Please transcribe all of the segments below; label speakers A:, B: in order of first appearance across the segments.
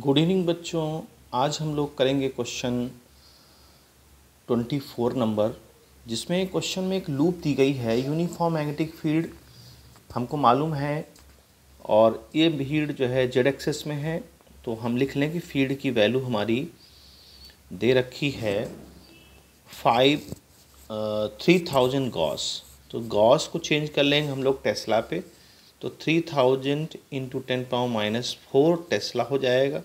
A: Good evening बच्चों आज हम लोग करेंगे क्वेश्चन ट्वेंटी फोर नंबर जिसमें क्वेश्चन में एक लूप दी गई है यूनिफॉर्म मैग्नेटिक फील्ड हमको मालूम है और ये भीड़ जो है जेड एक्सेस में है तो हम लिख लें कि फील्ड की वैल्यू हमारी दे रखी है फाइव थ्री थाउजेंड गॉस तो गॉस को चेंज कर लेंगे हम लोग टेस्ला पे तो three thousand into ten power minus four tesla हो जाएगा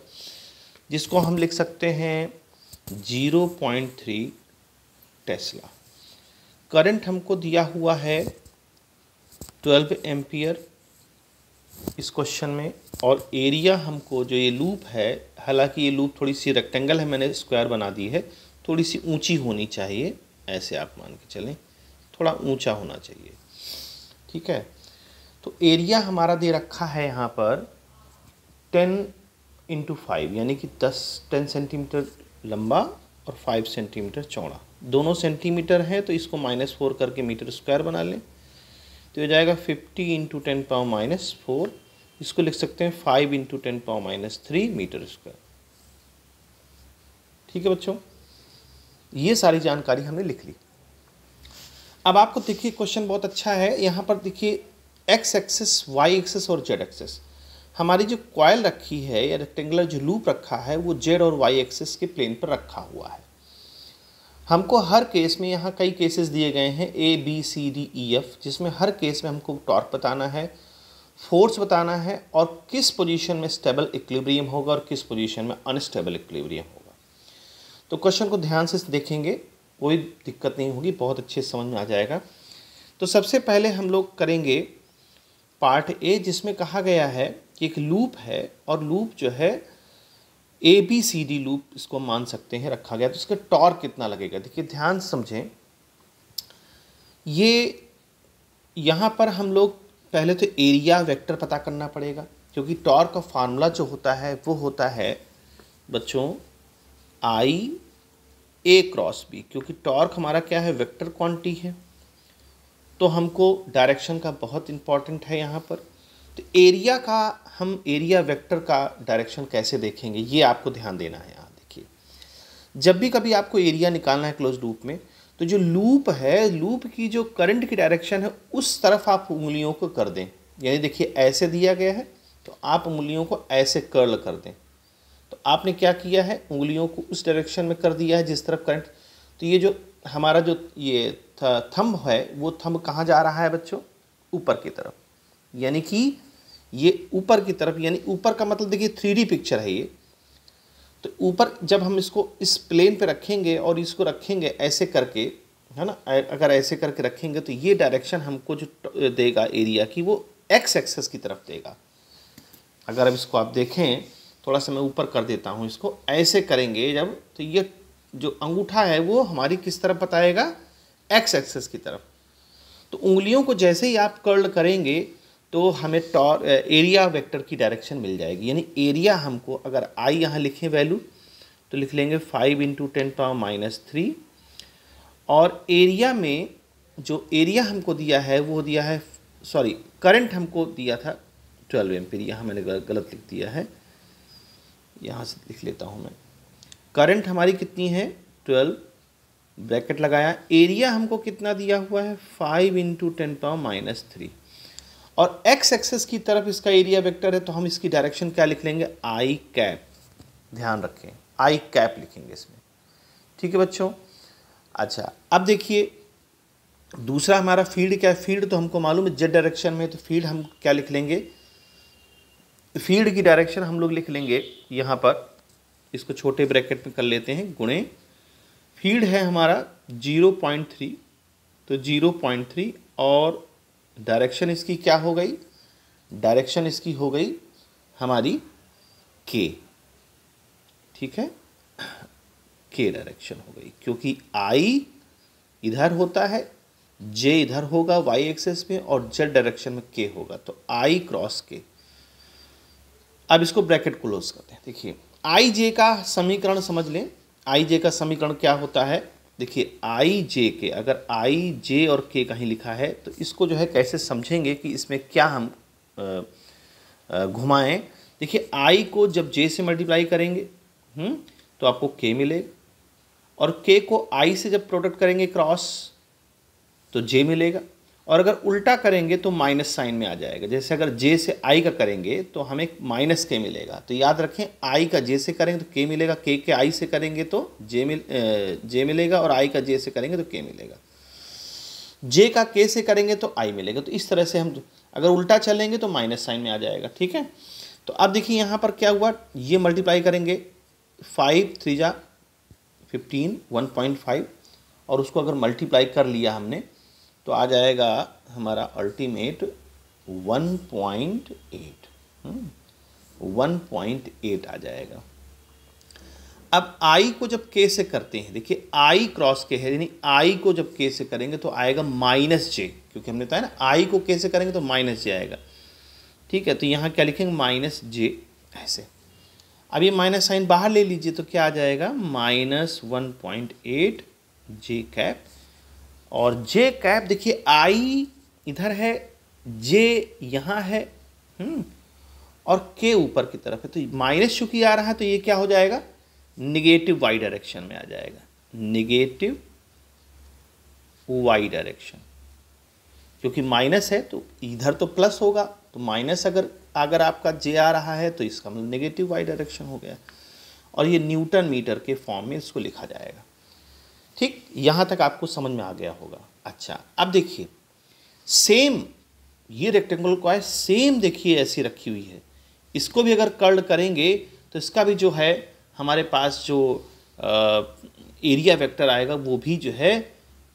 A: जिसको हम लिख सकते हैं zero point three tesla current हमको दिया हुआ है ट्वेल्व एम्पियर इस क्वेश्चन में और एरिया हमको जो ये लूप है हालांकि ये लूप थोड़ी सी रेक्टेंगल है मैंने स्क्वायर बना दी है थोड़ी सी ऊंची होनी चाहिए ऐसे आप मान के चलें थोड़ा ऊंचा होना चाहिए ठीक है तो एरिया हमारा दे रखा है यहाँ पर टेन इंटू फाइव यानी कि दस टेन सेंटीमीटर लंबा और फाइव सेंटीमीटर चौड़ा दोनों सेंटीमीटर है तो इसको माइनस फोर करके मीटर स्क्वायर बना लें तो ये जाएगा fifty into ten power minus four इसको लिख सकते हैं five into ten power minus three metre square ठीक है बच्चों ये सारी जानकारी हमने लिख ली अब आपको देखिए क्वेश्चन बहुत अच्छा है यहाँ पर देखिए एक्स एक्सिस वाई एक्सेस और जेड एक्सेस हमारी जो कॉयल रखी है या रेक्टेंगुलर जो लूप रखा है वो जेड और वाई एक्सेस के प्लेन पर रखा हुआ है हमको हर केस में यहाँ कई केसेस दिए गए हैं A B C D E F जिसमें हर केस में हमको टॉर्क बताना है फोर्स बताना है और किस पोजीशन में स्टेबल इक्लिब्रियम होगा और किस पोजीशन में अनस्टेबल इक्लिब्रियम होगा तो क्वेश्चन को ध्यान से देखेंगे कोई दिक्कत नहीं होगी बहुत अच्छे समझ में आ जाएगा तो सबसे पहले हम लोग करेंगे पार्ट ए जिसमें कहा गया है कि एक लूप है और लूप जो है A B C D loop इसको मान सकते हैं रखा गया तो इसका टॉर्क कितना लगेगा देखिए ध्यान समझें ये यहाँ पर हम लोग पहले तो एरिया वेक्टर पता करना पड़ेगा क्योंकि टॉर्क का फार्मूला जो होता है वो होता है बच्चों आई ए क्रॉस बी क्योंकि टॉर्क हमारा क्या है वेक्टर क्वांटिटी है तो हमको डायरेक्शन का बहुत इम्पॉर्टेंट है यहाँ पर तो एरिया का हम एरिया वेक्टर का डायरेक्शन कैसे देखेंगे ये आपको ध्यान देना है यहाँ देखिए जब भी कभी आपको एरिया निकालना है क्लोज लूप में तो जो लूप है लूप की जो करंट की डायरेक्शन है उस तरफ आप उंगलियों को कर दें यानी देखिए ऐसे दिया गया है तो आप उंगलियों को ऐसे कर्ल कर दें तो आपने क्या किया है उंगलियों को उस डायरेक्शन में कर दिया है जिस तरफ करंट तो ये जो हमारा जो ये थंब है वो थंब कहाँ जा रहा है बच्चों ऊपर की तरफ यानी कि ये ऊपर की तरफ यानी ऊपर का मतलब देखिए थ्री पिक्चर है ये तो ऊपर जब हम इसको इस प्लेन पे रखेंगे और इसको रखेंगे ऐसे करके है ना अगर ऐसे करके रखेंगे तो ये डायरेक्शन हमको जो देगा एरिया की वो एक्स एक्सेस की तरफ देगा अगर अब इसको आप देखें थोड़ा सा मैं ऊपर कर देता हूँ इसको ऐसे करेंगे जब तो ये जो अंगूठा है वो हमारी किस तरफ बताएगा एक्स एक्सेस की तरफ तो उंगलियों को जैसे ही आप कर्ल करेंगे तो हमें टॉर एरिया वेक्टर की डायरेक्शन मिल जाएगी यानी एरिया हमको अगर आई यहाँ लिखें वैल्यू तो लिख लेंगे five into ten power minus three और एरिया में जो एरिया हमको दिया है वो दिया है सॉरी करंट हमको दिया था ट्वेल्व एम्पियर यहाँ मैंने गलत लिख दिया है यहाँ से लिख लेता हूँ मैं करंट हमारी कितनी है ट्वेल्व ब्रैकेट लगाया एरिया हमको कितना दिया हुआ है five into ten power minus three और एक्स एक्सेस की तरफ इसका एरिया वेक्टर है तो हम इसकी डायरेक्शन क्या लिख लेंगे आई कैप ध्यान रखें आई कैप लिखेंगे इसमें ठीक है बच्चों अच्छा अब देखिए दूसरा हमारा फील्ड क्या है फील्ड तो हमको मालूम है जेड डायरेक्शन में तो फील्ड हम क्या लिख लेंगे फील्ड की डायरेक्शन हम लोग लिख लेंगे यहाँ पर इसको छोटे ब्रैकेट में कर लेते हैं गुणे फीड है हमारा जीरो पॉइंट थ्री तो जीरो पॉइंट थ्री और डायरेक्शन इसकी क्या हो गई डायरेक्शन इसकी हो गई हमारी के ठीक है के डायरेक्शन हो गई क्योंकि आई इधर होता है जे इधर होगा वाई एक्सेस में और जेड डायरेक्शन में के होगा तो आई क्रॉस के अब इसको ब्रैकेट क्लोज करते हैं देखिए आई जे का समीकरण समझ लें आई जे का समीकरण क्या होता है देखिए आई जे के अगर आई जे और के कहीं लिखा है तो इसको जो है कैसे समझेंगे कि इसमें क्या हम घुमाएं देखिए आई को जब जे से मल्टीप्लाई करेंगे हुँ? हम्म, तो आपको के मिलेगा और के को आई से जब प्रोडक्ट करेंगे क्रॉस तो जे मिलेगा और अगर उल्टा करेंगे तो माइनस साइन में आ जाएगा जैसे अगर जे से आई का करेंगे तो हमें माइनस के मिलेगा तो याद रखें आई का जे से करेंगे तो के मिलेगा के के आई से करेंगे तो जे मिल जे मिलेगा और आई का जे से करेंगे तो के मिलेगा जे का के से करेंगे तो आई मिलेगा तो इस तरह से हम अगर उल्टा चलेंगे तो माइनस साइन में आ जाएगा ठीक है तो अब देखिए यहाँ पर क्या हुआ ये मल्टीप्लाई करेंगे फाइव थ्री जा फिफ्टीन वन पॉइंट फाइव और उसको अगर मल्टीप्लाई कर लिया हमने तो आ जाएगा हमारा अल्टीमेट 1.8 1.8 आ जाएगा अब आई को जब के से करते हैं देखिए आई क्रॉस के है यानी आई को जब के से करेंगे तो आएगा माइनस जे क्योंकि हमने बताया ना आई को के से करेंगे तो माइनस जे आएगा ठीक है तो यहाँ क्या लिखेंगे माइनस जे ऐसे अब ये माइनस साइन बाहर ले लीजिए तो क्या आ जाएगा minus one point eight J cap और जे कैप देखिए आई इधर है जे यहाँ है हम्म, और के ऊपर की तरफ है तो माइनस चूंकि आ रहा है तो ये क्या हो जाएगा निगेटिव वाई डायरेक्शन में आ जाएगा निगेटिव वाई डायरेक्शन क्योंकि माइनस है तो इधर तो प्लस होगा तो माइनस अगर अगर आपका जे आ रहा है तो इसका मतलब नेगेटिव वाई डायरेक्शन हो गया और ये न्यूटन मीटर के फॉर्म में इसको लिखा जाएगा ठीक यहाँ तक आपको समझ में आ गया होगा अच्छा अब देखिए सेम ये रेक्टेंगल कॉय सेम देखिए ऐसी रखी हुई है इसको भी अगर कर्ड करेंगे तो इसका भी जो है हमारे पास जो आ, एरिया वेक्टर आएगा वो भी जो है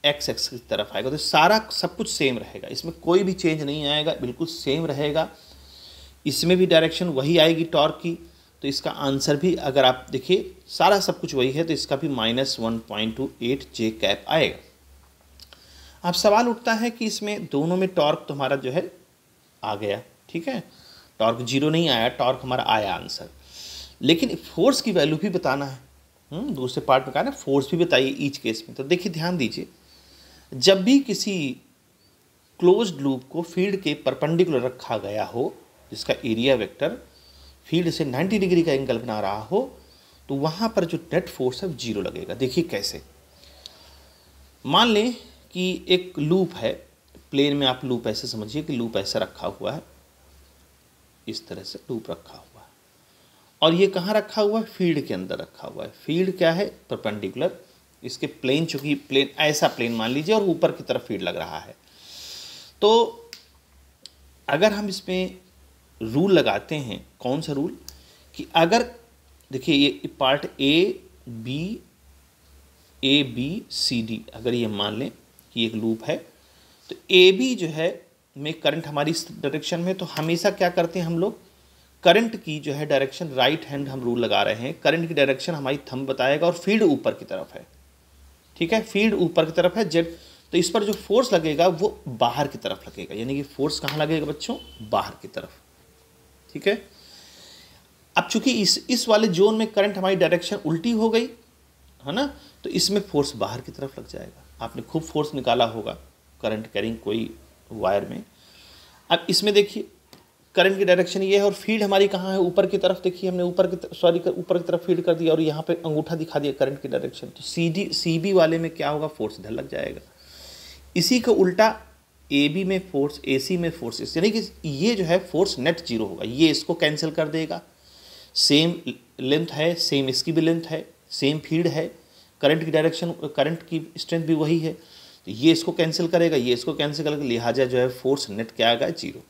A: एक्स एक्स की तरफ आएगा तो सारा सब कुछ सेम रहेगा इसमें कोई भी चेंज नहीं आएगा बिल्कुल सेम रहेगा इसमें भी डायरेक्शन वही आएगी टॉर्क की तो इसका आंसर भी अगर आप देखिए सारा सब कुछ वही है तो इसका भी minus one point two eight J cap आएगा अब सवाल उठता है कि इसमें दोनों में टॉर्क तुम्हारा जो है आ गया ठीक है टॉर्क जीरो नहीं आया टॉर्क हमारा आया आंसर लेकिन फोर्स की वैल्यू भी बताना है हम्म, दूसरे पार्ट में कहा ना फोर्स भी बताइए ईच केस में तो देखिए ध्यान दीजिए जब भी किसी क्लोज्ड लूप को फील्ड के परपेंडिकुलर रखा गया हो जिसका एरिया वेक्टर फील्ड से 90 डिग्री का एंगल बना रहा हो तो वहाँ पर जो नेट फोर्स है जीरो लगेगा देखिए कैसे मान लें कि एक लूप है प्लेन में आप लूप ऐसे समझिए कि लूप ऐसा रखा हुआ है इस तरह से लूप रखा हुआ है और ये कहाँ रखा हुआ है फील्ड के अंदर रखा हुआ है फील्ड क्या है परपेंडिकुलर इसके प्लेन चूंकि प्लेन ऐसा प्लेन मान लीजिए और ऊपर की तरफ फील्ड लग रहा है तो अगर हम इसमें रूल लगाते हैं कौन सा रूल कि अगर देखिए ये part A B A B C D अगर ये मान लें कि एक लूप है तो ए बी जो है में करंट हमारी इस डायरेक्शन में तो हमेशा क्या करते हैं हम लोग करंट की जो है डायरेक्शन राइट हैंड हम रूल लगा रहे हैं करंट की डायरेक्शन हमारी थम बताएगा और फील्ड ऊपर की तरफ है ठीक है फील्ड ऊपर की तरफ है जेड तो इस पर जो फोर्स लगेगा वो बाहर की तरफ लगेगा यानी कि फोर्स कहाँ लगेगा बच्चों बाहर की तरफ ठीक है अब चूंकि इस इस वाले जोन में करंट हमारी डायरेक्शन उल्टी हो गई है ना तो इसमें फोर्स बाहर की तरफ लग जाएगा आपने खूब फोर्स निकाला होगा करंट कैरिंग कोई वायर में अब इसमें देखिए करंट की डायरेक्शन ये है और फील्ड हमारी कहाँ है ऊपर की तरफ देखिए हमने ऊपर की सॉरी ऊपर की तरफ फील्ड कर दिया और यहाँ पे अंगूठा दिखा दिया करंट की डायरेक्शन तो सी डी सी बी वाले में क्या होगा फोर्स इधर लग जाएगा इसी का उल्टा ए बी में फोर्स ए सी में फोर्स यानी कि ये जो है फोर्स नेट जीरो होगा ये इसको कैंसिल कर देगा सेम लेंथ है सेम इसकी भी लेंथ है सेम फील्ड है करंट की डायरेक्शन करंट की स्ट्रेंथ भी वही है तो ये इसको कैंसिल करेगा ये इसको कैंसिल करेगा लिहाजा जो है फोर्स नेट क्या आएगा जीरो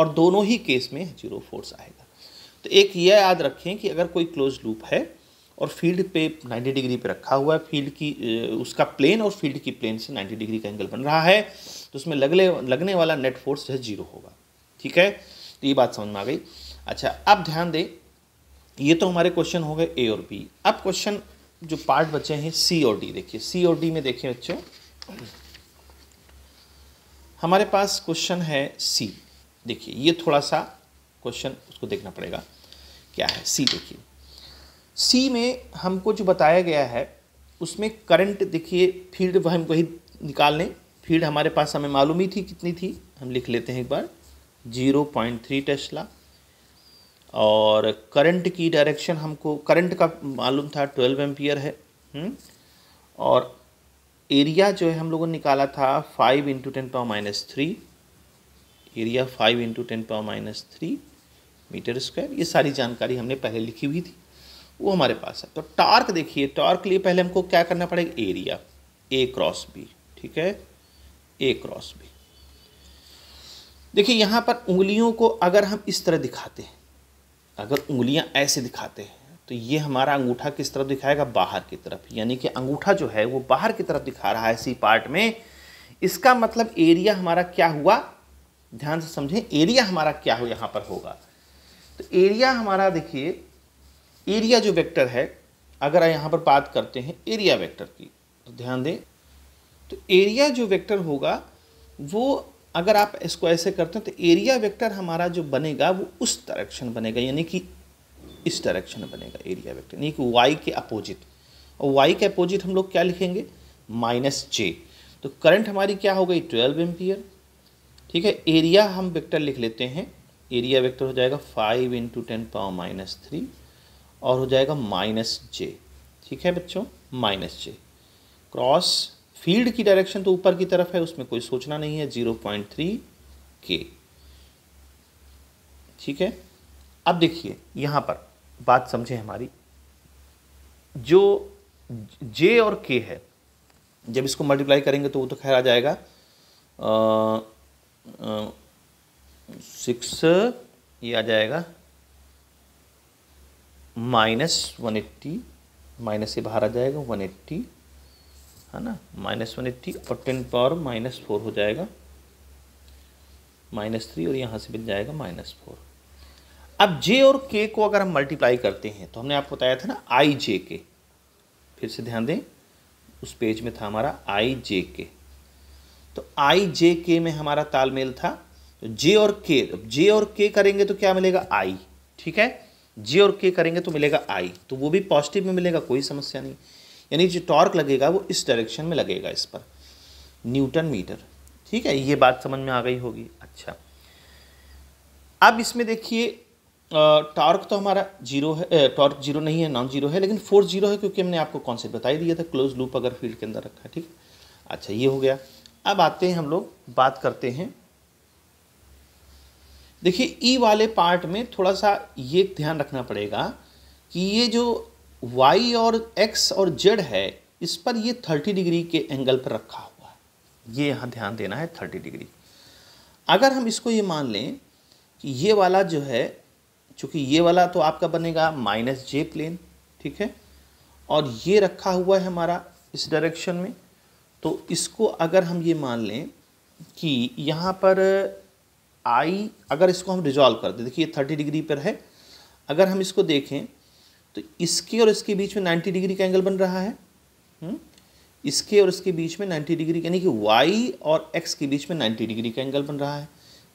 A: और दोनों ही केस में जीरो फोर्स आएगा तो एक यह याद रखें कि अगर कोई क्लोज लूप है और फील्ड पे 90 डिग्री पे रखा हुआ है फील्ड की उसका प्लेन और फील्ड की प्लेन से 90 डिग्री का एंगल बन रहा है तो उसमें लगने लगने वाला नेट फोर्स जो है जीरो होगा ठीक है तो ये बात समझ में आ गई अच्छा अब ध्यान दें ये तो हमारे क्वेश्चन हो गए ए और बी अब क्वेश्चन जो पार्ट बचे हैं सी और डी देखिए सी और डी में देखिए बच्चों हमारे पास क्वेश्चन है सी देखिए ये थोड़ा सा क्वेश्चन उसको देखना पड़ेगा क्या है सी देखिए सी में हमको जो बताया गया है उसमें करंट देखिए फील्ड हम वही निकाल लें फीड हमारे पास हमें मालूम ही थी कितनी थी हम लिख लेते हैं एक बार जीरो पॉइंट थ्री टेस्ला और करंट की डायरेक्शन हमको करंट का मालूम था ट्वेल्व एम्पियर है हुँ? हम्म। और एरिया जो है हम लोगों ने निकाला था five into ten power minus three area five into ten power minus three metre square ये सारी जानकारी हमने पहले लिखी हुई थी वो हमारे पास है तो टार्क देखिए टार्क के लिए पहले हमको क्या करना पड़ेगा एरिया ए क्रॉस बी ठीक है ए क्रॉस बी देखिए यहां पर उंगलियों को अगर हम इस तरह दिखाते हैं अगर उंगलियां ऐसे दिखाते हैं तो ये हमारा अंगूठा किस तरफ दिखाएगा बाहर की तरफ यानी कि अंगूठा जो है वो बाहर की तरफ दिखा रहा है इसी पार्ट में इसका मतलब एरिया हमारा क्या हुआ ध्यान से समझें एरिया हमारा क्या हो यहां पर होगा तो एरिया हमारा देखिए एरिया जो वेक्टर है अगर यहाँ पर बात करते हैं एरिया वेक्टर की तो ध्यान दें तो एरिया जो वेक्टर होगा वो अगर आप इसको ऐसे करते हैं तो एरिया वेक्टर हमारा जो बनेगा वो उस डायरेक्शन बनेगा यानी कि इस डायरेक्शन बनेगा एरिया वेक्टर यानी कि वाई के अपोजिट और वाई के अपोजिट हम लोग क्या लिखेंगे माइनस जे तो करंट हमारी क्या हो गई ट्वेल्व एम्पियर ठीक है एरिया हम वेक्टर लिख लेते हैं एरिया वेक्टर हो जाएगा five into ten power minus three और हो जाएगा माइनस जे ठीक है बच्चों माइनस जे क्रॉस फील्ड की डायरेक्शन तो ऊपर की तरफ है उसमें कोई सोचना नहीं है जीरो पॉइंट थ्री के ठीक है अब देखिए यहां पर बात समझे हमारी जो जे और के है जब इसको मल्टीप्लाई करेंगे तो वो तो खैर आ जाएगा सिक्स ये आ जाएगा माइनस वन एट्टी माइनस से बाहर आ जाएगा वन एट्टी है ना माइनस वन एट्टी और टेन पावर माइनस फोर हो जाएगा माइनस थ्री और यहाँ से बन जाएगा माइनस फोर अब जे और के को अगर हम मल्टीप्लाई करते हैं तो हमने आपको बताया था ना आई जे के फिर से ध्यान दें उस पेज में था हमारा आई जे के तो आई जे के में हमारा तालमेल था तो जे और के जे और के करेंगे तो क्या मिलेगा आई ठीक है जे और के करेंगे तो मिलेगा आई तो वो भी पॉजिटिव में मिलेगा कोई समस्या नहीं यानी जो टॉर्क लगेगा वो इस डायरेक्शन में लगेगा इस पर न्यूटन मीटर ठीक है ये बात समझ में आ गई होगी अच्छा अब इसमें देखिए टॉर्क तो हमारा जीरो है टॉर्क जीरो नहीं है नॉन जीरो है लेकिन फोर्स जीरो है क्योंकि हमने आपको कॉन्सेप्ट बता ही दिया था क्लोज लूप अगर फील्ड के अंदर रखा है ठीक अच्छा ये हो गया अब आते हैं हम लोग बात करते हैं देखिए ई e वाले पार्ट में थोड़ा सा ये ध्यान रखना पड़ेगा कि ये जो वाई और एक्स और जेड है इस पर ये थर्टी डिग्री के एंगल पर रखा हुआ है ये यहाँ ध्यान देना है थर्टी डिग्री अगर हम इसको ये मान लें कि ये वाला जो है चूँकि ये वाला तो आपका बनेगा माइनस जे प्लेन ठीक है और ये रखा हुआ है हमारा इस डायरेक्शन में तो इसको अगर हम ये मान लें कि यहाँ पर आई अगर इसको हम रिजॉल्व कर दें देखिए थर्टी डिग्री पर है अगर हम इसको देखें तो इसके और इसके बीच में 90 डिग्री का एंगल बन रहा है हम्म? इसके और इसके बीच में 90 डिग्री यानी कि वाई और एक्स के बीच में 90 डिग्री का एंगल बन रहा है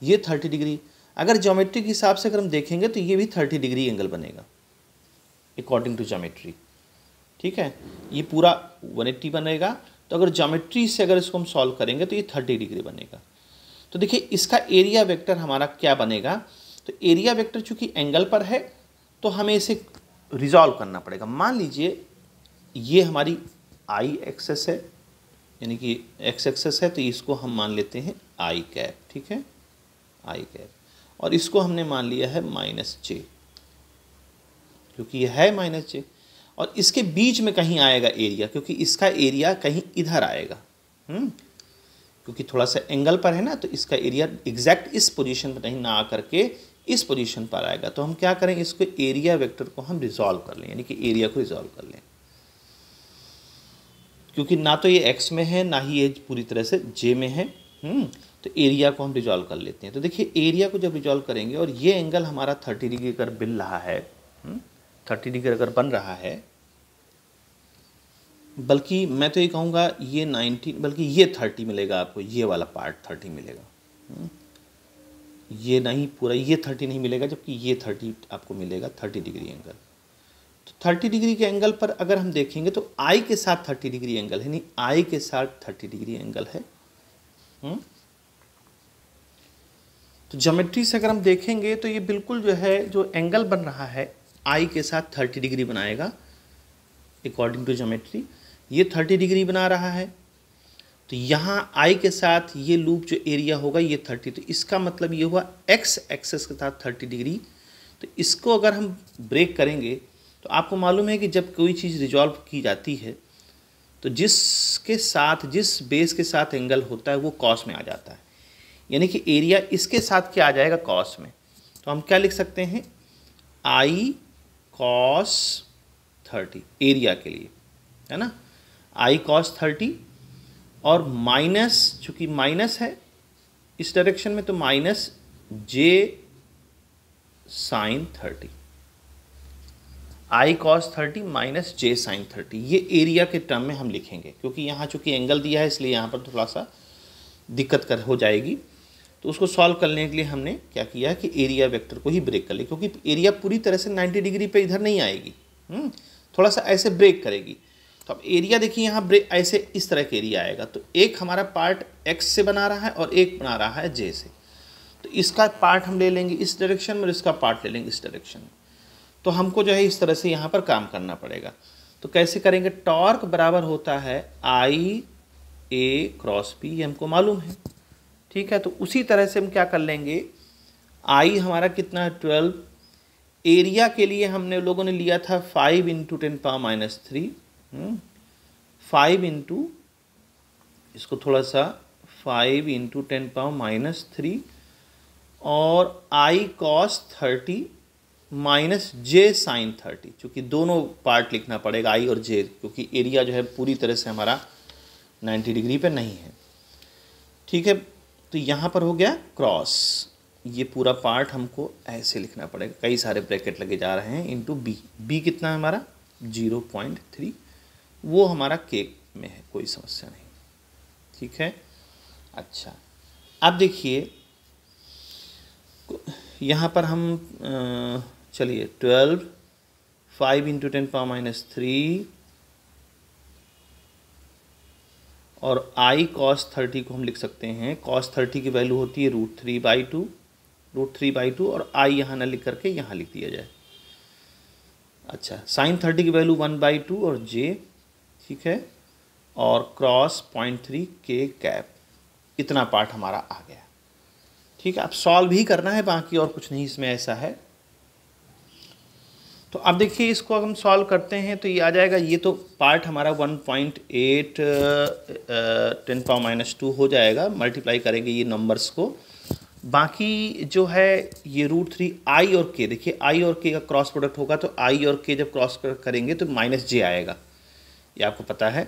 A: ये 30 डिग्री अगर ज्योमेट्री के हिसाब से अगर हम देखेंगे तो ये भी 30 डिग्री एंगल बनेगा अकॉर्डिंग टू ज्योमेट्री ठीक है ये पूरा एट्टी बनेगा तो अगर ज्योमेट्री से अगर इसको हम सॉल्व करेंगे तो ये थर्टी डिग्री बनेगा तो देखिए इसका एरिया वेक्टर हमारा क्या बनेगा तो एरिया वेक्टर चूंकि एंगल पर है तो हमें इसे रिजॉल्व करना पड़ेगा मान लीजिए ये हमारी आई एक्सेस है यानी कि एक्स एक्सेस है तो इसको हम मान लेते हैं आई कैप ठीक है आई कैप और इसको हमने मान लिया है माइनस जे क्योंकि यह है माइनस जे और इसके बीच में कहीं आएगा एरिया क्योंकि इसका एरिया कहीं इधर आएगा हुँ? हम्म? क्योंकि थोड़ा सा एंगल पर है ना तो इसका एरिया एग्जैक्ट इस पोजीशन पर नहीं ना आ करके इस पोजीशन पर आएगा तो हम क्या करें इसको एरिया वेक्टर को हम रिजॉल्व कर लें यानी कि एरिया को रिजॉल्व कर लें क्योंकि ना तो ये एक्स में है ना ही ये पूरी तरह से जे में है हुँ? हम्म, तो एरिया को हम रिजॉल्व कर लेते हैं तो देखिए एरिया को जब रिजॉल्व करेंगे और ये एंगल हमारा थर्टी डिग्री अगर बिल रहा है थर्टी हम्म, डिग्री अगर बन रहा है बल्कि मैं तो ये कहूँगा ये नाइन्टी बल्कि ये थर्टी मिलेगा आपको ये वाला पार्ट थर्टी मिलेगा हुँ? हम्म, ये नहीं पूरा ये थर्टी नहीं मिलेगा जबकि ये थर्टी आपको मिलेगा थर्टी डिग्री एंगल तो थर्टी डिग्री के एंगल पर अगर हम देखेंगे तो आई के साथ थर्टी डिग्री एंगल है नहीं आई के साथ थर्टी डिग्री एंगल है हुँ? हम्म? तो जोमेट्री से अगर हम देखेंगे तो ये बिल्कुल जो है जो एंगल बन रहा है आई के साथ थर्टी डिग्री बनाएगा अकॉर्डिंग टू जोमेट्री ये थर्टी डिग्री बना रहा है तो यहाँ आई के साथ ये लूप जो एरिया होगा ये थर्टी तो इसका मतलब ये हुआ एक्स एक्सेस के साथ थर्टी डिग्री तो इसको अगर हम ब्रेक करेंगे तो आपको मालूम है कि जब कोई चीज़ रिजॉल्व की जाती है तो जिसके साथ जिस बेस के साथ एंगल होता है वो कॉस में आ जाता है यानी कि एरिया इसके साथ क्या आ जाएगा कॉस में तो हम क्या लिख सकते हैं आई कॉस थर्टी एरिया के लिए है ना आई कॉस थर्टी और माइनस चूंकि माइनस है इस डायरेक्शन में तो minus J sine thirty I cos thirty minus J sine thirty ये एरिया के टर्म में हम लिखेंगे क्योंकि यहाँ चूंकि एंगल दिया है इसलिए यहाँ पर थोड़ा सा दिक्कत कर हो जाएगी तो उसको सॉल्व करने के लिए हमने क्या किया है कि एरिया वेक्टर को ही ब्रेक कर लिया क्योंकि एरिया पूरी तरह से 90 डिग्री पे इधर नहीं आएगी हम्म, थोड़ा सा ऐसे ब्रेक करेगी तो अब एरिया देखिए यहाँ ब्रेक ऐसे इस तरह के एरिया आएगा तो एक हमारा पार्ट एक्स से बना रहा है और एक बना रहा है जे से तो इसका पार्ट हम ले लेंगे इस डायरेक्शन में और इसका पार्ट ले लेंगे इस डायरेक्शन में तो हमको जो है इस तरह से यहाँ पर काम करना पड़ेगा तो कैसे करेंगे टॉर्क बराबर होता है आई ए क्रॉस पी ये हमको मालूम है ठीक है तो उसी तरह से हम क्या कर लेंगे आई हमारा कितना है ट्वेल्व एरिया के लिए हमने लोगों ने लिया था five into ten power minus three five hmm? Into इसको थोड़ा सा five into ten power minus three और I cos thirty minus J sine thirty चूँकि दोनों पार्ट लिखना पड़ेगा आई और जे क्योंकि एरिया जो है पूरी तरह से हमारा नाइन्टी डिग्री पे नहीं है ठीक है तो यहाँ पर हो गया क्रॉस ये पूरा पार्ट हमको ऐसे लिखना पड़ेगा कई सारे ब्रैकेट लगे जा रहे हैं इंटू बी बी कितना है हमारा जीरो पॉइंट थ्री वो हमारा केक में है कोई समस्या नहीं ठीक है अच्छा अब देखिए यहाँ पर हम चलिए twelve five into ten power minus three और आई कॉस थर्टी को हम लिख सकते हैं कॉस थर्टी की वैल्यू होती है root three by two root three by two और आई यहाँ ना लिख करके यहाँ लिख दिया जाए अच्छा साइन थर्टी की वैल्यू वन बाई टू और जे ठीक है और cross point three K cap इतना पार्ट हमारा आ गया ठीक है अब सॉल्व ही करना है बाकी और कुछ नहीं इसमें ऐसा है तो अब देखिए इसको हम सॉल्व करते हैं तो ये आ जाएगा ये तो पार्ट हमारा 1.8 point eight ten power minus two हो जाएगा मल्टीप्लाई करेंगे ये नंबर्स को बाकी जो है ये रूट थ्री आई और के देखिए आई और के का क्रॉस प्रोडक्ट होगा तो आई और के जब क्रॉस प्रोडक्ट करेंगे तो माइनस जे आएगा ये आपको पता है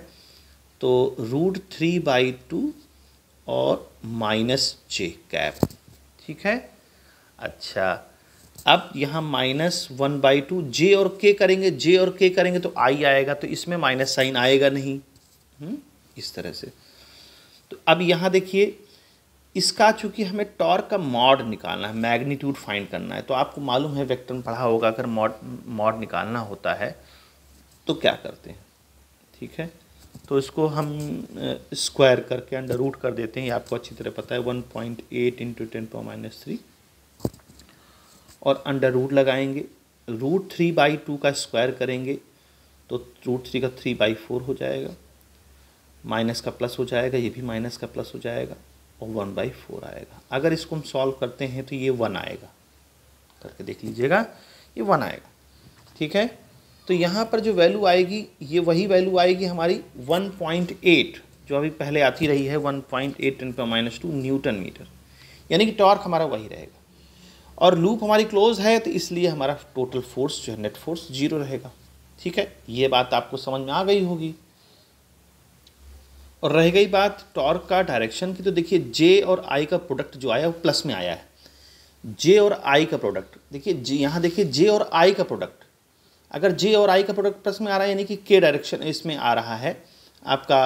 A: तो रूट थ्री बाई टू और माइनस जे कैप ठीक है अच्छा अब यहाँ minus one by two J और के करेंगे जे और के करेंगे तो आई आएगा तो इसमें माइनस साइन आएगा नहीं हुँ? हम्म, इस तरह से तो अब यहाँ देखिए इसका चूंकि हमें टॉर्क का मॉड निकालना है मैग्नीट्यूड फाइंड करना है तो आपको मालूम है वेक्टर में पढ़ा होगा अगर मॉड मॉड निकालना होता है तो क्या करते हैं ठीक है तो इसको हम स्क्वायर करके अंडर रूट कर देते हैं ये आपको अच्छी तरह पता है one point eight into ten power minus three और अंडर रूट लगाएंगे रूट थ्री बाई टू का स्क्वायर करेंगे तो रूट थ्री का थ्री बाई फोर हो जाएगा माइनस का प्लस हो जाएगा ये भी माइनस का प्लस हो जाएगा और वन बाई फोर आएगा अगर इसको हम सॉल्व करते हैं तो ये वन आएगा करके देख लीजिएगा ये वन आएगा ठीक है तो यहाँ पर जो वैल्यू आएगी ये वही वैल्यू आएगी हमारी 1.8 जो अभी पहले आती रही है 1.8 पॉइंट एट टेन पर माइनस टू न्यूटन मीटर यानी कि टॉर्क हमारा वही रहेगा और लूप हमारी क्लोज है तो इसलिए हमारा टोटल फोर्स जो है नेट फोर्स जीरो रहेगा ठीक है ये बात आपको समझ में आ गई होगी और रह गई बात टॉर्क का डायरेक्शन की तो देखिए जे और आई का प्रोडक्ट जो आया वो प्लस में आया है जे और आई का प्रोडक्ट देखिए जे यहाँ देखिए जे और आई का प्रोडक्ट अगर जे और आई का प्रोडक्ट प्लस में आ रहा है यानी कि के डायरेक्शन इसमें आ रहा है आपका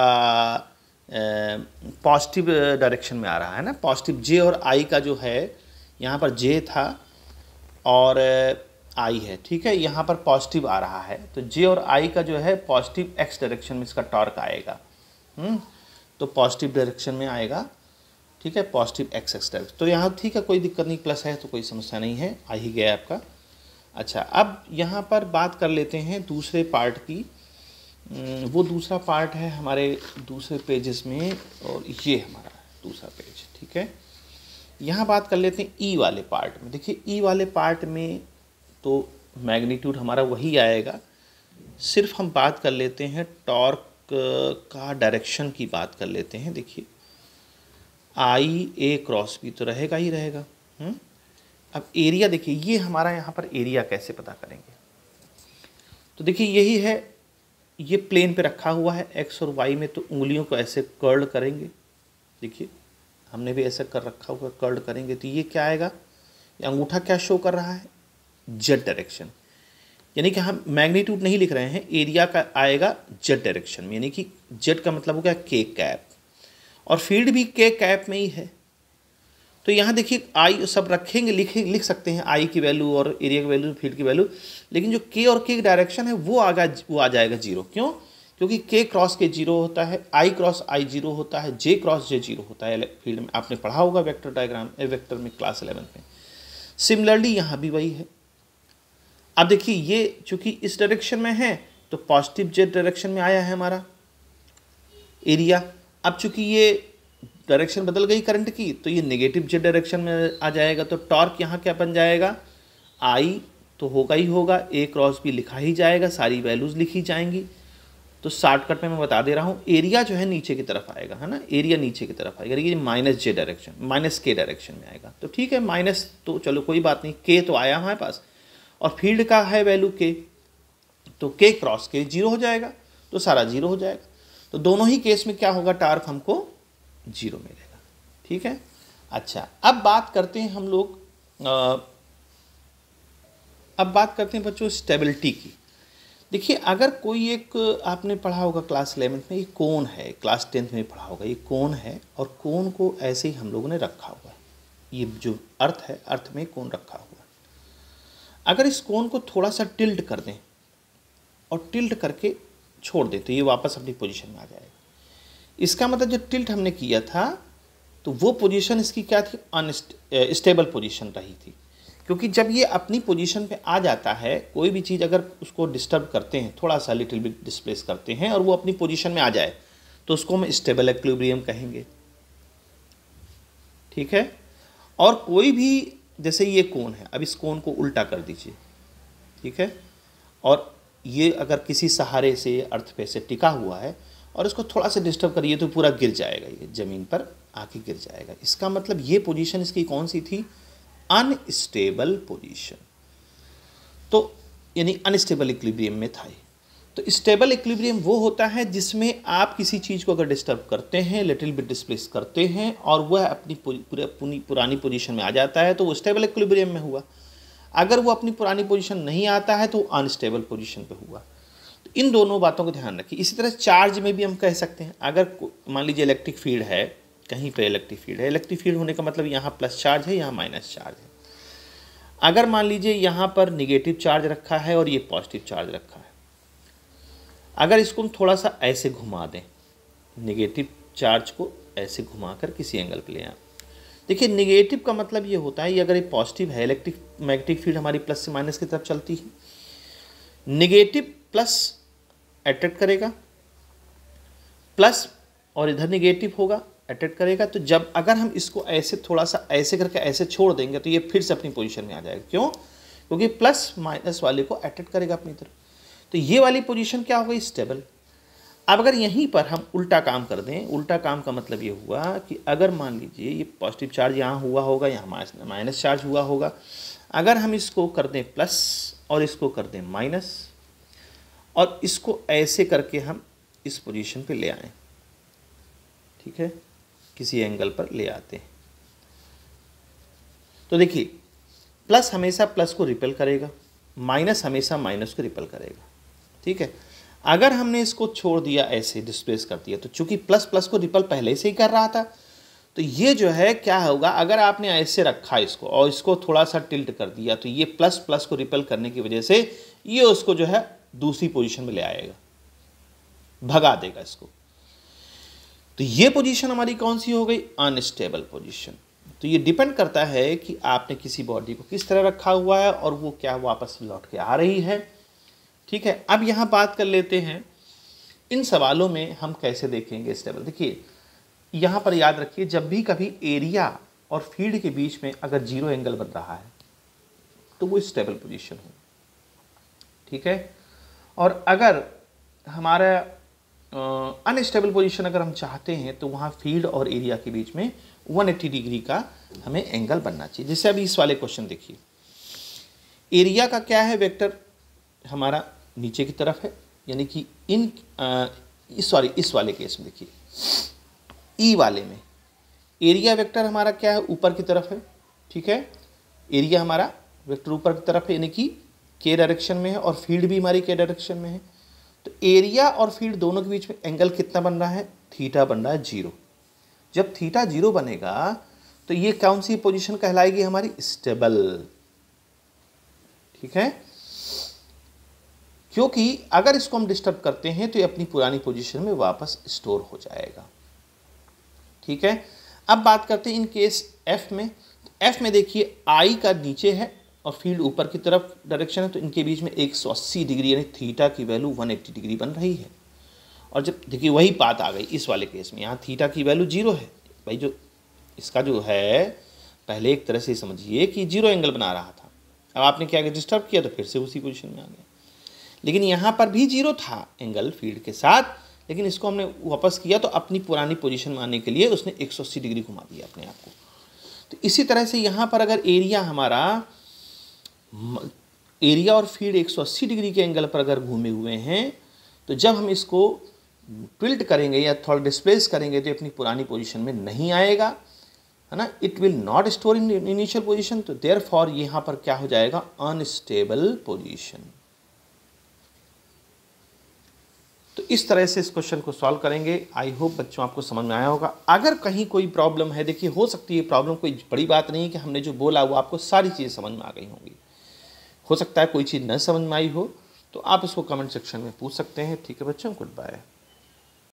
A: पॉजिटिव डायरेक्शन में आ रहा है ना पॉजिटिव जे और आई का जो है यहाँ पर जे था और आई है ठीक है यहाँ पर पॉजिटिव आ रहा है तो जे और आई का जो है पॉजिटिव एक्स डायरेक्शन में इसका टॉर्क आएगा हुँ? हम्म? तो पॉजिटिव डायरेक्शन में आएगा ठीक है पॉजिटिव एक्स एक्स डायरेक्शन तो यहाँ ठीक है कोई दिक्कत नहीं प्लस है तो कोई समस्या नहीं है आ ही गया आपका अच्छा अब यहाँ पर बात कर लेते हैं दूसरे पार्ट की वो दूसरा पार्ट है हमारे दूसरे पेजेस में और ये हमारा दूसरा पेज ठीक है यहाँ बात कर लेते हैं ई e वाले पार्ट में देखिए ई e वाले पार्ट में तो मैग्नीट्यूड हमारा वही आएगा सिर्फ हम बात कर लेते हैं टॉर्क का डायरेक्शन की बात कर लेते हैं देखिए आई ए क्रॉस भी तो रहेगा ही रहेगा हुँ? हम्म? अब एरिया देखिए ये हमारा यहाँ पर एरिया कैसे पता करेंगे तो देखिए यही है ये प्लेन पे रखा हुआ है एक्स और वाई में तो उंगलियों को ऐसे कर्ल करेंगे देखिए हमने भी ऐसा कर रखा हुआ कर्ल करेंगे तो ये क्या आएगा ये अंगूठा क्या शो कर रहा है जेड डायरेक्शन यानी कि हम मैग्नीट्यूड नहीं लिख रहे हैं एरिया का आएगा जेड डायरेक्शन में यानी कि जेड का मतलब हो गया के कैप और फील्ड भी के कैप में ही है तो यहाँ देखिए आई सब रखेंगे लिखे लिख सकते हैं आई की वैल्यू और एरिया की वैल्यू फील्ड की वैल्यू लेकिन जो के और के डायरेक्शन है वो आगा वो आ जाएगा जीरो क्यों क्योंकि के क्रॉस के जीरो होता है आई क्रॉस आई जीरो होता है जे क्रॉस जे जीरो होता है फील्ड में आपने पढ़ा होगा वेक्टर डायग्राम वेक्टर में क्लास इलेवंथ में सिमिलरली यहाँ भी वही है अब देखिए ये चूंकि इस डायरेक्शन में है तो पॉजिटिव जेड डायरेक्शन में आया है हमारा एरिया अब चूंकि ये डायरेक्शन बदल गई करंट की तो ये नेगेटिव जेड डायरेक्शन में आ जाएगा तो टॉर्क यहाँ क्या बन जाएगा आई तो होगा ही होगा ए क्रॉस भी लिखा ही जाएगा सारी वैल्यूज़ लिखी जाएंगी तो शॉर्टकट में मैं बता दे रहा हूँ एरिया जो है नीचे की तरफ आएगा है ना एरिया नीचे की तरफ आएगा ये minus J direction minus K direction में आएगा तो ठीक है माइनस तो चलो कोई बात नहीं के तो आया हमारे पास और फील्ड का है वैल्यू के तो के क्रॉस के जीरो हो जाएगा तो सारा जीरो हो जाएगा तो दोनों ही केस में क्या होगा टार्क हमको जीरो में रहेगा ठीक है अच्छा अब बात करते हैं हम लोग अब बात करते हैं बच्चों स्टेबिलिटी की देखिए अगर कोई एक आपने पढ़ा होगा क्लास इलेवेंथ में ये कौन है क्लास टेंथ में पढ़ा होगा ये कौन है और कौन को ऐसे ही हम लोगों ने रखा हुआ है ये जो अर्थ है अर्थ में कौन रखा हुआ है अगर इस कोन को थोड़ा सा टिल्ट कर दें और टिल्ट करके छोड़ दें तो ये वापस अपनी पोजीशन में आ जाएगा इसका मतलब जो टिल्ट हमने किया था तो वो पोजीशन इसकी क्या थी अनस्टेबल पोजीशन रही थी क्योंकि जब ये अपनी पोजीशन पे आ जाता है कोई भी चीज़ अगर उसको डिस्टर्ब करते हैं थोड़ा सा लिटिल बिट डिस्प्लेस करते हैं और वो अपनी पोजीशन में आ जाए तो उसको हम स्टेबल एक्लिब्रियम कहेंगे ठीक है और कोई भी जैसे ये कोन है अब इस कोन को उल्टा कर दीजिए ठीक है और ये अगर किसी सहारे से अर्थ पे से टिका हुआ है और इसको थोड़ा सा डिस्टर्ब करिए तो पूरा गिर जाएगा ये ज़मीन पर आके गिर जाएगा इसका मतलब ये पोजीशन इसकी कौन सी थी अनस्टेबल पोजीशन तो यानी अनस्टेबल इक्विब्रियम में था ये तो स्टेबल इक्विब्रियम वो होता है जिसमें आप किसी चीज़ को अगर डिस्टर्ब करते हैं लिटिल बिट डिस्प्लेस करते हैं और वह अपनी पूरी पुरानी पोजिशन में आ जाता है तो वो स्टेबल इक्विब्रियम में हुआ अगर वो अपनी पुरानी पोजिशन नहीं आता है तो अनस्टेबल पोजिशन पर हुआ तो इन दोनों बातों का ध्यान रखिए इसी तरह चार्ज में भी हम कह सकते हैं अगर मान लीजिए इलेक्ट्रिक फील्ड है कहीं पर इलेक्ट्रिक फील्ड है इलेक्ट्रिक फील्ड होने का मतलब यहाँ प्लस चार्ज है यहाँ माइनस चार्ज है अगर मान लीजिए यहाँ पर निगेटिव चार्ज रखा है और ये पॉजिटिव चार्ज रखा है अगर इसको हम थोड़ा सा ऐसे घुमा दें निगेटिव चार्ज को ऐसे घुमा कर किसी एंगल पर ले आए देखिए निगेटिव का मतलब ये होता है ये अगर ये पॉजिटिव है इलेक्ट्रिक मैग्नेटिक फील्ड हमारी प्लस से माइनस की तरफ चलती है निगेटिव प्लस अट्रैक्ट करेगा प्लस और इधर निगेटिव होगा अट्रैक्ट करेगा तो जब अगर हम इसको ऐसे थोड़ा सा ऐसे करके ऐसे छोड़ देंगे तो ये फिर से अपनी पोजिशन में आ जाएगा क्यों क्योंकि प्लस माइनस वाले को अट्रैक्ट करेगा अपनी तरफ तो ये वाली पोजिशन क्या होगी स्टेबल अब अगर यहीं पर हम उल्टा काम कर दें उल्टा काम का मतलब ये हुआ कि अगर मान लीजिए ये पॉजिटिव चार्ज यहाँ हुआ होगा यहाँ माइनस चार्ज हुआ होगा अगर हम इसको कर दें प्लस और इसको कर दें माइनस और इसको ऐसे करके हम इस पोजीशन पे ले आए ठीक है किसी एंगल पर ले आते हैं तो देखिए प्लस हमेशा प्लस को रिपेल करेगा माइनस हमेशा माइनस को रिपेल करेगा ठीक है अगर हमने इसको छोड़ दिया ऐसे डिस्प्लेस कर दिया तो चूंकि प्लस प्लस को रिपल पहले से ही कर रहा था तो ये जो है क्या होगा अगर आपने ऐसे रखा इसको और इसको थोड़ा सा टिल्ट कर दिया तो ये प्लस प्लस को रिपेल करने की वजह से ये उसको जो है दूसरी पोजीशन में ले आएगा भगा देगा इसको तो ये पोजीशन हमारी कौन सी हो गई अनस्टेबल पोजीशन तो ये डिपेंड करता है कि आपने किसी बॉडी को किस तरह रखा हुआ है और वो क्या वापस लौट के आ रही है ठीक है अब यहाँ बात कर लेते हैं इन सवालों में हम कैसे देखेंगे स्टेबल देखिए यहाँ पर याद रखिए जब भी कभी एरिया और फील्ड के बीच में अगर जीरो एंगल बन रहा है तो वो स्टेबल पोजीशन हो ठीक है और अगर हमारा अनस्टेबल पोजीशन अगर हम चाहते हैं तो वहाँ फील्ड और एरिया के बीच में 180 डिग्री का हमें एंगल बनना चाहिए जैसे अभी इस वाले क्वेश्चन देखिए एरिया का क्या है वेक्टर हमारा नीचे की तरफ है यानी कि इन सॉरी इस वाले केस में देखिए ई e वाले में एरिया वेक्टर हमारा क्या है ऊपर की तरफ है ठीक है एरिया हमारा वेक्टर ऊपर की तरफ है यानी कि के डायरेक्शन में है और फील्ड भी हमारी के डायरेक्शन में है तो एरिया और फील्ड दोनों के बीच में एंगल कितना बन रहा है थीटा बन रहा है जीरो जब थीटा जीरो बनेगा तो ये कौन सी पोजिशन कहलाएगी हमारी स्टेबल ठीक है क्योंकि अगर इसको हम डिस्टर्ब करते हैं तो ये अपनी पुरानी पोजीशन में वापस स्टोर हो जाएगा ठीक है अब बात करते हैं इन केस एफ में तो एफ में देखिए आई का नीचे है और फील्ड ऊपर की तरफ डायरेक्शन है तो इनके बीच में 180 डिग्री यानी थीटा की वैल्यू 180 डिग्री बन रही है और जब देखिए वही बात आ गई इस वाले केस में यहाँ थीटा की वैल्यू जीरो है भाई जो इसका जो है पहले एक तरह से समझिए कि जीरो एंगल बना रहा था अब आपने क्या किया डिस्टर्ब किया तो फिर से उसी पोजिशन में आ गया लेकिन यहाँ पर भी जीरो था एंगल फील्ड के साथ लेकिन इसको हमने वापस किया तो अपनी पुरानी पोजीशन में आने के लिए उसने 180 डिग्री घुमा दिया अपने आप को तो इसी तरह से यहाँ पर अगर एरिया हमारा एरिया और फील्ड 180 डिग्री के एंगल पर अगर घूमे हुए हैं तो जब हम इसको ट्विल्ट करेंगे या थोड़ा डिस्प्लेस करेंगे तो अपनी पुरानी पोजीशन में नहीं आएगा है ना it will not store in initial position तो देयर फॉर यहाँ पर क्या हो जाएगा अनस्टेबल पोजीशन तो इस तरह से इस क्वेश्चन को सॉल्व करेंगे आई होप बच्चों आपको समझ में आया होगा अगर कहीं कोई प्रॉब्लम है देखिए हो सकती है प्रॉब्लम कोई बड़ी बात नहीं है कि हमने जो बोला वो आपको सारी चीज़ें समझ में आ गई होंगी हो सकता है कोई चीज़ न समझ में आई हो तो आप इसको कमेंट सेक्शन में पूछ सकते हैं ठीक है बच्चों गुड बाय